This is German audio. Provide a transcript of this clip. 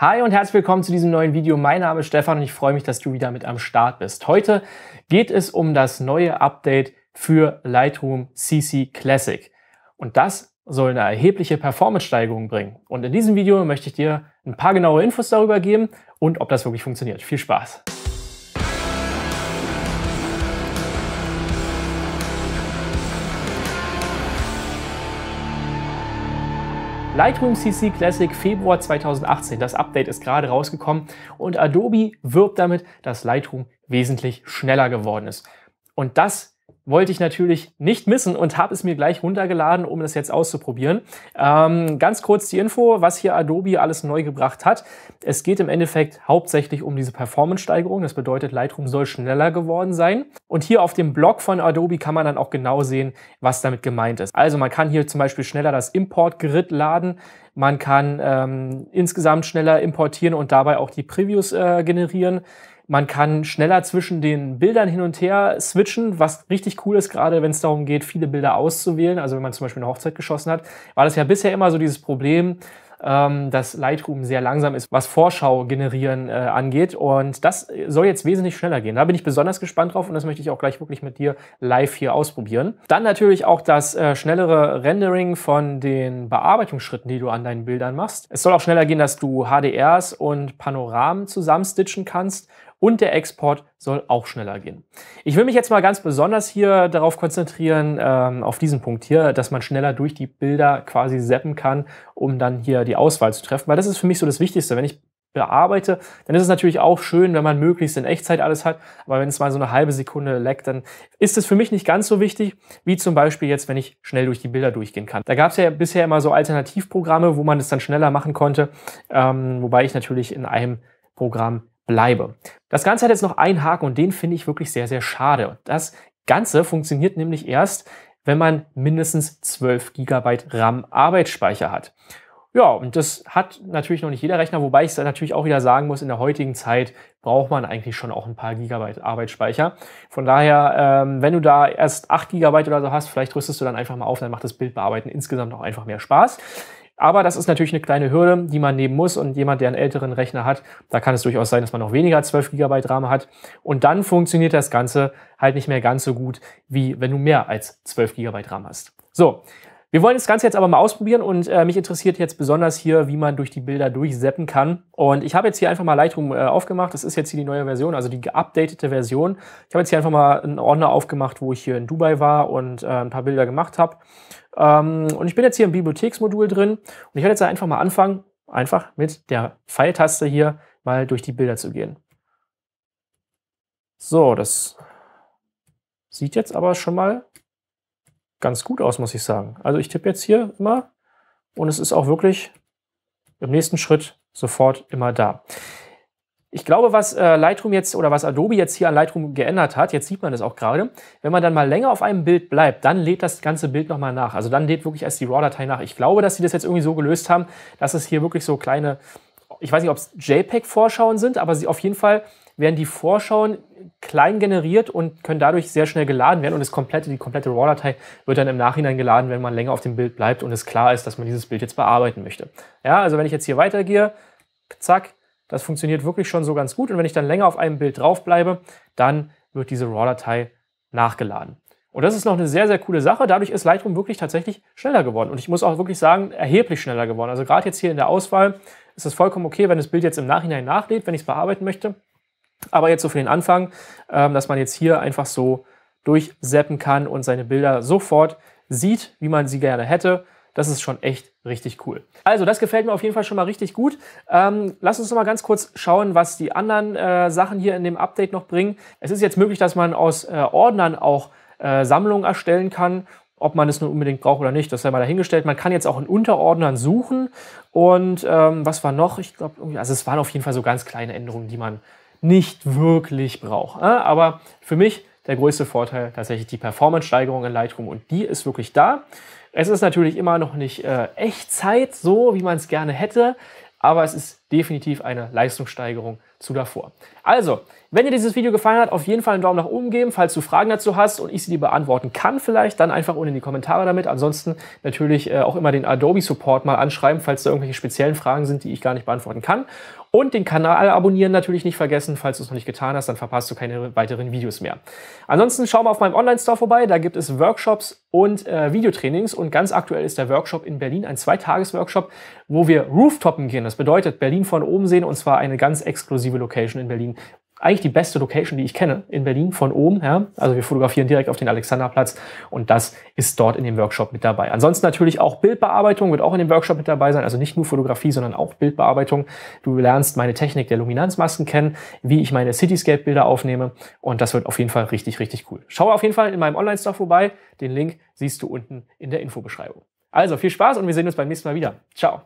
Hi und herzlich willkommen zu diesem neuen Video. Mein Name ist Stefan und ich freue mich, dass du wieder mit am Start bist. Heute geht es um das neue Update für Lightroom CC Classic. Und das soll eine erhebliche Performance-Steigerung bringen. Und in diesem Video möchte ich dir ein paar genaue Infos darüber geben und ob das wirklich funktioniert. Viel Spaß! Lightroom CC Classic Februar 2018. Das Update ist gerade rausgekommen und Adobe wirbt damit, dass Lightroom wesentlich schneller geworden ist. Und das wollte ich natürlich nicht missen und habe es mir gleich runtergeladen, um das jetzt auszuprobieren. Ähm, ganz kurz die Info, was hier Adobe alles neu gebracht hat. Es geht im Endeffekt hauptsächlich um diese Performance-Steigerung. Das bedeutet, Lightroom soll schneller geworden sein. Und hier auf dem Blog von Adobe kann man dann auch genau sehen, was damit gemeint ist. Also man kann hier zum Beispiel schneller das Import-Grid laden. Man kann ähm, insgesamt schneller importieren und dabei auch die Previews äh, generieren. Man kann schneller zwischen den Bildern hin und her switchen, was richtig cool ist, gerade wenn es darum geht, viele Bilder auszuwählen. Also wenn man zum Beispiel eine Hochzeit geschossen hat, war das ja bisher immer so dieses Problem, ähm, dass Lightroom sehr langsam ist, was Vorschau generieren äh, angeht. Und das soll jetzt wesentlich schneller gehen. Da bin ich besonders gespannt drauf und das möchte ich auch gleich wirklich mit dir live hier ausprobieren. Dann natürlich auch das äh, schnellere Rendering von den Bearbeitungsschritten, die du an deinen Bildern machst. Es soll auch schneller gehen, dass du HDRs und Panoramen zusammenstitchen kannst und der Export soll auch schneller gehen. Ich will mich jetzt mal ganz besonders hier darauf konzentrieren, ähm, auf diesen Punkt hier, dass man schneller durch die Bilder quasi zappen kann, um dann hier die Auswahl zu treffen, weil das ist für mich so das Wichtigste. Wenn ich bearbeite, dann ist es natürlich auch schön, wenn man möglichst in Echtzeit alles hat, aber wenn es mal so eine halbe Sekunde leckt, dann ist es für mich nicht ganz so wichtig, wie zum Beispiel jetzt, wenn ich schnell durch die Bilder durchgehen kann. Da gab es ja bisher immer so Alternativprogramme, wo man es dann schneller machen konnte, ähm, wobei ich natürlich in einem Programm bleibe. Das Ganze hat jetzt noch einen Haken und den finde ich wirklich sehr, sehr schade. Das Ganze funktioniert nämlich erst, wenn man mindestens 12 GB RAM Arbeitsspeicher hat. Ja, und das hat natürlich noch nicht jeder Rechner, wobei ich es natürlich auch wieder sagen muss, in der heutigen Zeit braucht man eigentlich schon auch ein paar Gigabyte Arbeitsspeicher. Von daher, ähm, wenn du da erst 8 Gigabyte oder so hast, vielleicht rüstest du dann einfach mal auf, dann macht das Bildbearbeiten insgesamt auch einfach mehr Spaß. Aber das ist natürlich eine kleine Hürde, die man nehmen muss. Und jemand, der einen älteren Rechner hat, da kann es durchaus sein, dass man noch weniger 12 GB RAM hat. Und dann funktioniert das Ganze halt nicht mehr ganz so gut, wie wenn du mehr als 12 GB RAM hast. So, wir wollen das Ganze jetzt aber mal ausprobieren und äh, mich interessiert jetzt besonders hier, wie man durch die Bilder durchseppen kann. Und ich habe jetzt hier einfach mal Lightroom äh, aufgemacht. Das ist jetzt hier die neue Version, also die geupdatete Version. Ich habe jetzt hier einfach mal einen Ordner aufgemacht, wo ich hier in Dubai war und äh, ein paar Bilder gemacht habe. Ähm, und ich bin jetzt hier im Bibliotheksmodul drin und ich werde jetzt einfach mal anfangen, einfach mit der Pfeiltaste hier mal durch die Bilder zu gehen. So, das sieht jetzt aber schon mal ganz gut aus, muss ich sagen. Also ich tippe jetzt hier immer und es ist auch wirklich im nächsten Schritt sofort immer da. Ich glaube, was äh, Lightroom jetzt oder was Adobe jetzt hier an Lightroom geändert hat, jetzt sieht man das auch gerade, wenn man dann mal länger auf einem Bild bleibt, dann lädt das ganze Bild nochmal nach. Also dann lädt wirklich erst die RAW-Datei nach. Ich glaube, dass sie das jetzt irgendwie so gelöst haben, dass es hier wirklich so kleine, ich weiß nicht, ob es JPEG-Vorschauen sind, aber sie auf jeden Fall werden die Vorschauen klein generiert und können dadurch sehr schnell geladen werden und das komplette, die komplette RAW-Datei wird dann im Nachhinein geladen, wenn man länger auf dem Bild bleibt und es klar ist, dass man dieses Bild jetzt bearbeiten möchte. Ja, also wenn ich jetzt hier weitergehe, zack, das funktioniert wirklich schon so ganz gut und wenn ich dann länger auf einem Bild drauf bleibe, dann wird diese RAW-Datei nachgeladen. Und das ist noch eine sehr, sehr coole Sache. Dadurch ist Lightroom wirklich tatsächlich schneller geworden. Und ich muss auch wirklich sagen, erheblich schneller geworden. Also gerade jetzt hier in der Auswahl ist es vollkommen okay, wenn das Bild jetzt im Nachhinein nachlädt, wenn ich es bearbeiten möchte. Aber jetzt so für den Anfang, ähm, dass man jetzt hier einfach so durchseppen kann und seine Bilder sofort sieht, wie man sie gerne hätte. Das ist schon echt richtig cool. Also, das gefällt mir auf jeden Fall schon mal richtig gut. Ähm, lass uns noch mal ganz kurz schauen, was die anderen äh, Sachen hier in dem Update noch bringen. Es ist jetzt möglich, dass man aus äh, Ordnern auch äh, Sammlungen erstellen kann. Ob man es nun unbedingt braucht oder nicht, das sei mal dahingestellt. Man kann jetzt auch in Unterordnern suchen. Und ähm, was war noch? Ich glaube, also es waren auf jeden Fall so ganz kleine Änderungen, die man nicht wirklich brauche. Ne? Aber für mich der größte Vorteil tatsächlich die Performance-Steigerung in Lightroom und die ist wirklich da. Es ist natürlich immer noch nicht äh, Echtzeit, so wie man es gerne hätte, aber es ist definitiv eine Leistungssteigerung zu davor. Also, wenn dir dieses Video gefallen hat, auf jeden Fall einen Daumen nach oben geben. Falls du Fragen dazu hast und ich sie dir beantworten kann vielleicht, dann einfach unten in die Kommentare damit. Ansonsten natürlich äh, auch immer den Adobe Support mal anschreiben, falls da irgendwelche speziellen Fragen sind, die ich gar nicht beantworten kann. Und den Kanal abonnieren natürlich nicht vergessen. Falls du es noch nicht getan hast, dann verpasst du keine weiteren Videos mehr. Ansonsten schau mal auf meinem Online-Store vorbei. Da gibt es Workshops und äh, Videotrainings. Und ganz aktuell ist der Workshop in Berlin, ein Zweitages-Workshop, wo wir Rooftoppen gehen. Das bedeutet, Berlin Berlin von oben sehen und zwar eine ganz exklusive Location in Berlin. Eigentlich die beste Location, die ich kenne in Berlin von oben. Ja? Also wir fotografieren direkt auf den Alexanderplatz und das ist dort in dem Workshop mit dabei. Ansonsten natürlich auch Bildbearbeitung wird auch in dem Workshop mit dabei sein. Also nicht nur Fotografie, sondern auch Bildbearbeitung. Du lernst meine Technik der Luminanzmasken kennen, wie ich meine Cityscape-Bilder aufnehme und das wird auf jeden Fall richtig, richtig cool. Schau auf jeden Fall in meinem Online-Store vorbei. Den Link siehst du unten in der Infobeschreibung. Also viel Spaß und wir sehen uns beim nächsten Mal wieder. Ciao.